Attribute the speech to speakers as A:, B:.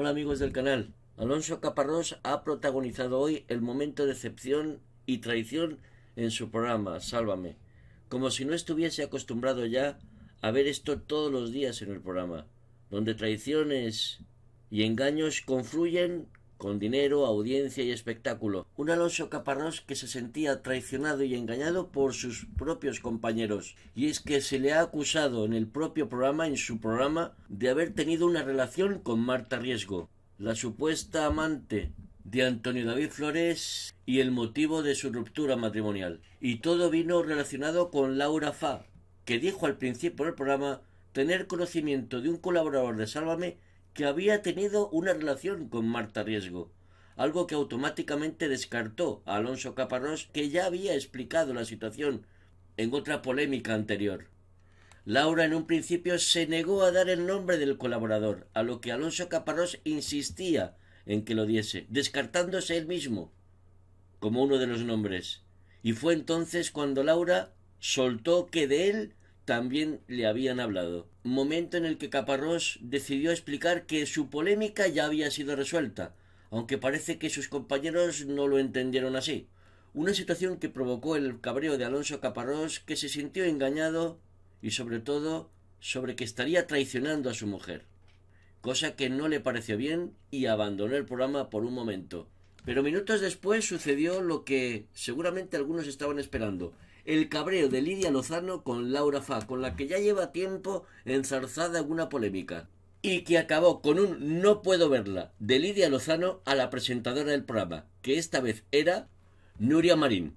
A: Hola amigos del canal. Alonso Caparrós ha protagonizado hoy el momento de decepción y traición en su programa Sálvame, como si no estuviese acostumbrado ya a ver esto todos los días en el programa, donde traiciones y engaños confluyen con dinero, audiencia y espectáculo. Un Alonso Caparrós que se sentía traicionado y engañado por sus propios compañeros. Y es que se le ha acusado en el propio programa, en su programa, de haber tenido una relación con Marta Riesgo, la supuesta amante de Antonio David Flores y el motivo de su ruptura matrimonial. Y todo vino relacionado con Laura Fa, que dijo al principio del programa tener conocimiento de un colaborador de Sálvame que había tenido una relación con Marta Riesgo, algo que automáticamente descartó a Alonso Caparrós, que ya había explicado la situación en otra polémica anterior. Laura en un principio se negó a dar el nombre del colaborador, a lo que Alonso Caparrós insistía en que lo diese, descartándose él mismo como uno de los nombres. Y fue entonces cuando Laura soltó que de él también le habían hablado. Momento en el que Caparrós decidió explicar que su polémica ya había sido resuelta, aunque parece que sus compañeros no lo entendieron así. Una situación que provocó el cabreo de Alonso Caparrós, que se sintió engañado y sobre todo sobre que estaría traicionando a su mujer. Cosa que no le pareció bien y abandonó el programa por un momento. Pero minutos después sucedió lo que seguramente algunos estaban esperando el cabreo de Lidia Lozano con Laura Fa, con la que ya lleva tiempo enzarzada alguna polémica, y que acabó con un no puedo verla de Lidia Lozano a la presentadora del programa, que esta vez era Nuria Marín.